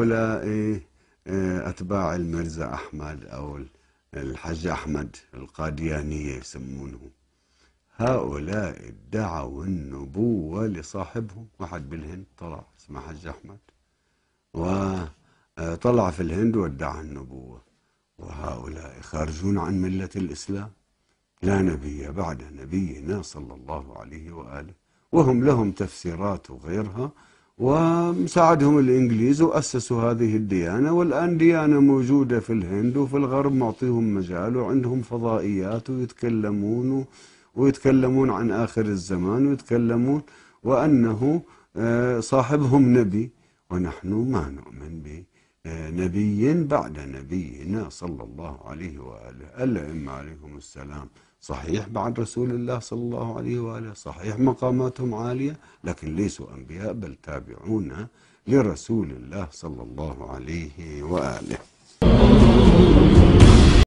هؤلاء إيه، إيه، أتباع المرزا أحمد أو الحج أحمد القاديانية يسمونه هؤلاء ادعوا النبوة لصاحبهم واحد بالهند طلع اسمه حج أحمد وطلع آه، في الهند وادعى النبوة وهؤلاء خارجون عن ملة الإسلام لا نبي بعد نبينا صلى الله عليه وآله وهم لهم تفسيرات غيرها وساعدهم الإنجليز وأسسوا هذه الديانة والآن ديانة موجودة في الهند وفي الغرب معطيهم مجال وعندهم فضائيات ويتكلمون ويتكلمون عن آخر الزمان ويتكلمون وأنه آه، صاحبهم نبي ونحن ما نؤمن به نبي بعد نبينا صلى الله عليه وآله الأئمة عليهم السلام صحيح بعد رسول الله صلى الله عليه وآله صحيح مقاماتهم عالية لكن ليسوا أنبياء بل تابعون لرسول الله صلى الله عليه وآله